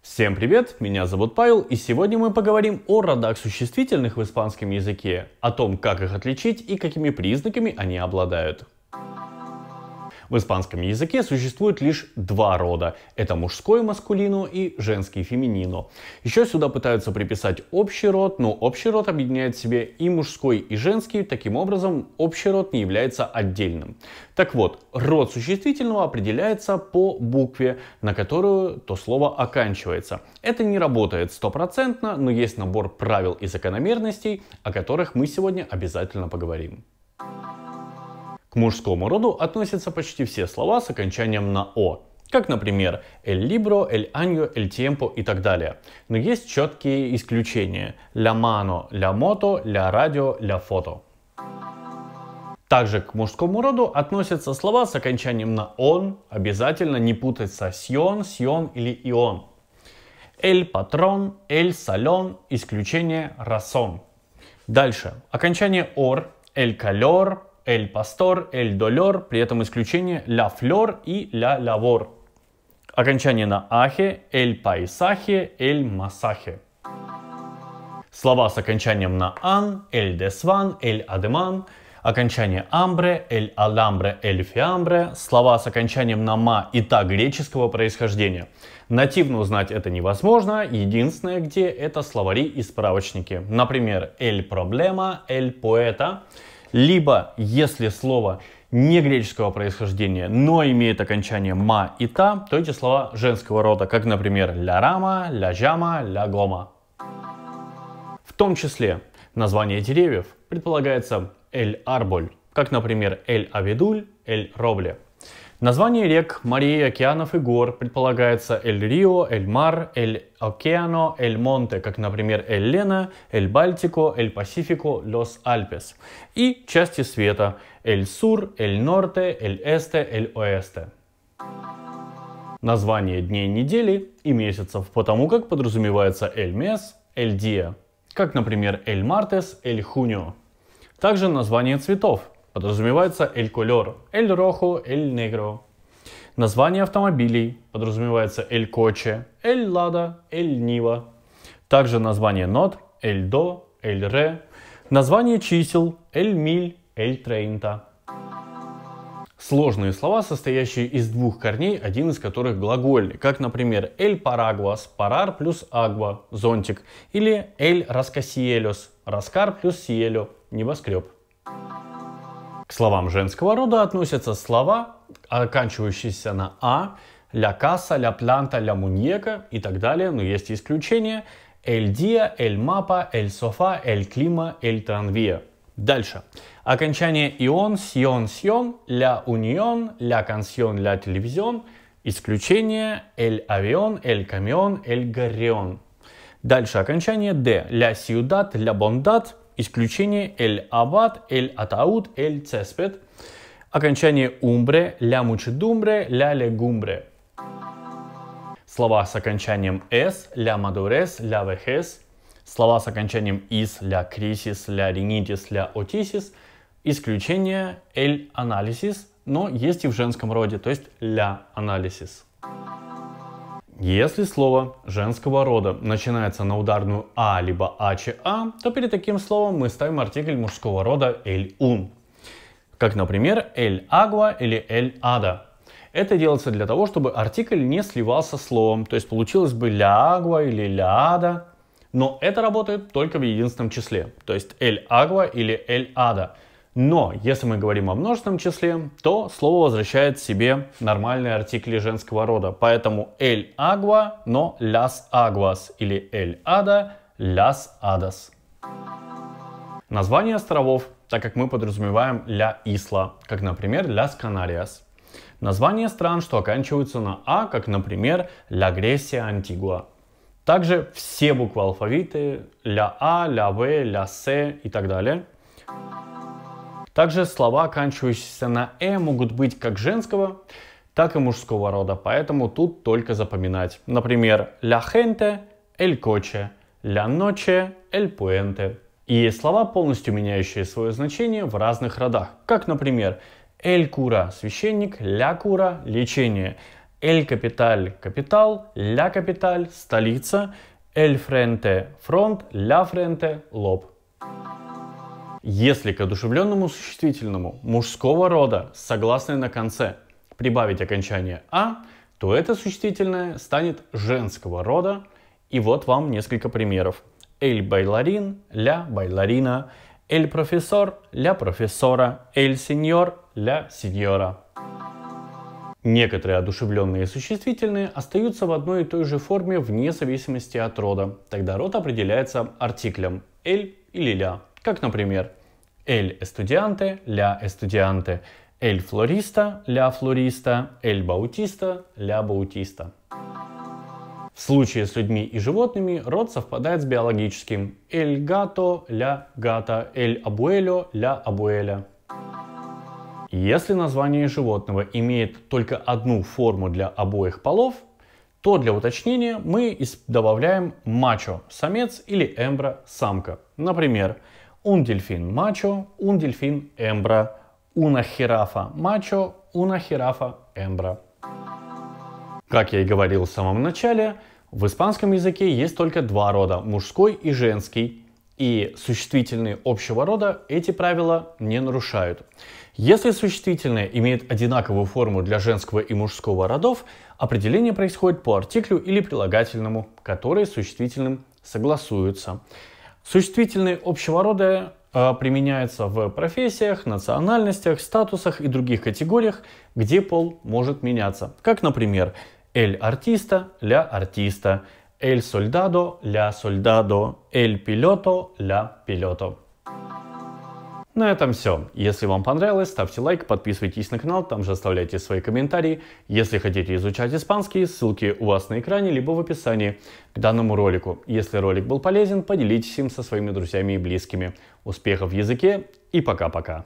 Всем привет, меня зовут Павел, и сегодня мы поговорим о родах существительных в испанском языке, о том, как их отличить и какими признаками они обладают. В испанском языке существует лишь два рода. Это мужской маскулину и женский феминину. Еще сюда пытаются приписать общий род, но общий род объединяет в себе и мужской, и женский. Таким образом, общий род не является отдельным. Так вот, род существительного определяется по букве, на которую то слово оканчивается. Это не работает стопроцентно, но есть набор правил и закономерностей, о которых мы сегодня обязательно поговорим. Thank you к мужскому роду относятся почти все слова с окончанием на «о», как, например, «el libro», «el año», «el tiempo» и так далее. Но есть четкие исключения «la mano», «la moto», «la radio», «la foto». Также к мужскому роду относятся слова с окончанием на «он», обязательно не путать со «сьон», «сьон» или «ион». el patrón, el salón. исключение razón. Дальше. Окончание «ор», el calor. El pastor, el dolor. при этом исключение la flor и la labor. Окончание на ахе, el paisaje, el masaje. Слова с окончанием на ан, el desvan, el ademan. окончание амбре, el alambre, el fiambre. слова с окончанием на ма и та греческого происхождения. Нативно узнать это невозможно, единственное где это словари и справочники. Например, el problema, el poeta. Либо, если слово не греческого происхождения, но имеет окончание «ма» и «та», то эти слова женского рода, как, например, «ля рама», «ля жама», «ля гома». В том числе название деревьев предполагается «эль арболь», как, например, «эль авидуль», «эль робле». Название рек, морей, океанов и гор предполагается Эль-Рио, Эль-Мар, Эль-Океано, Эль-Монте, как, например, Эль-Лена, Эль-Бальтико, Эль-Пасифико, Лос-Альпес. И части света Эль-Сур, Эль-Норте, Эль-Эсте, Эль-Оэсте. Название дней недели и месяцев, потому как подразумевается Эль-Мес, Эль-Диа, как, например, Эль-Мартес, Эль-Хунио. Также название цветов – подразумевается el color, el rojo, el negro. Название автомобилей подразумевается el coche, el Lada, el Niva. Также название нот, el do, el re. Название чисел, el mil, el treinta. Сложные слова, состоящие из двух корней, один из которых глагольный, как, например, el парагвас» parar плюс «агва» – «зонтик», или el rascacielos – «раскар» плюс «сиело» – «небоскреб». К словам женского рода относятся слова, оканчивающиеся на «а», «ля каса», «ля планта», «ля муньека» и так далее, но есть исключения «эль диа», «эль мапа», «эль софа», «эль клима», «эль транвия». Дальше. Окончание «ион», «сион», «сион», «ля унион», «ля консьон», «ля телевизион», исключение «эль авион», «эль камион», «эль гарион». Дальше окончание «д», «ля сиудат», «ля бондат», Исключение эль-абад, эль-атауд, эль-цеспет. Окончание умбре, ля мучедумбре, ля легумбре. Слова с окончанием «с», «ля мадурес», «ля вехес», слова с окончанием «ис», «ля крисис», «ля ринитис», «ля отисис», исключение «эль анализис», но есть и в женском роде, то есть «ля анализис». Если слово женского рода начинается на ударную а либо ача, «а», то перед таким словом мы ставим артикль мужского рода эль ун, как, например, эль агва или эль ада. Это делается для того, чтобы артикль не сливался с словом, то есть получилось бы ля агва или ля ада, но это работает только в единственном числе, то есть эль агва или эль ада – но если мы говорим о множественном числе, то слово возвращает себе нормальные артикли женского рода. Поэтому El agua, но las aguas или El ада, las adas. Название островов, так как мы подразумеваем ля исла, как, например, ляс Canarias. Название стран, что оканчиваются на А, как, например, La Grecia, Antigua. Также все буквы алфавиты, ля А, ля В, ля С и так далее. Также слова, оканчивающиеся на «э», могут быть как женского, так и мужского рода, поэтому тут только запоминать. Например, «la gente», «el coche», «la noche», «el puente». И есть слова, полностью меняющие свое значение в разных родах, как, например, «el cura» – священник, «la cura» – лечение, «el capital» – капитал, «la capital» – столица, «el frente» – фронт, «la frente» – лоб. Если к одушевленному существительному мужского рода с согласной на конце прибавить окончание «а», то это существительное станет женского рода. И вот вам несколько примеров. «Эль байларин», «ля байларина», «эль профессор», «ля профессора», «эль сеньор», «ля сеньора». Некоторые одушевленные существительные остаются в одной и той же форме вне зависимости от рода. Тогда род определяется артиклем «эль» или «ля», как, например, el estudiante, la estudiante, el florista, la флориста, el bautista, la bautista. В случае с людьми и животными род совпадает с биологическим. El gato, la gata, el abuelo, la abuela. Если название животного имеет только одну форму для обоих полов, то для уточнения мы добавляем мачо – самец или эмбра – самка. Например, Un дельфин мачо, un дельфин эмбра. Una жирафа мачо, una жирафа эмбра. Как я и говорил в самом начале, в испанском языке есть только два рода – мужской и женский. И существительные общего рода эти правила не нарушают. Если существительное имеет одинаковую форму для женского и мужского родов, определение происходит по артиклю или прилагательному, которые с существительным согласуются. Существительные общего рода применяются в профессиях, национальностях, статусах и других категориях, где пол может меняться. Как, например, «эль артиста», «ля артиста», «эль сольдадо», «ля сольдадо», «эль пилото», «ля пилото». На этом все. Если вам понравилось, ставьте лайк, подписывайтесь на канал, там же оставляйте свои комментарии. Если хотите изучать испанский, ссылки у вас на экране, либо в описании к данному ролику. Если ролик был полезен, поделитесь им со своими друзьями и близкими. Успехов в языке и пока-пока.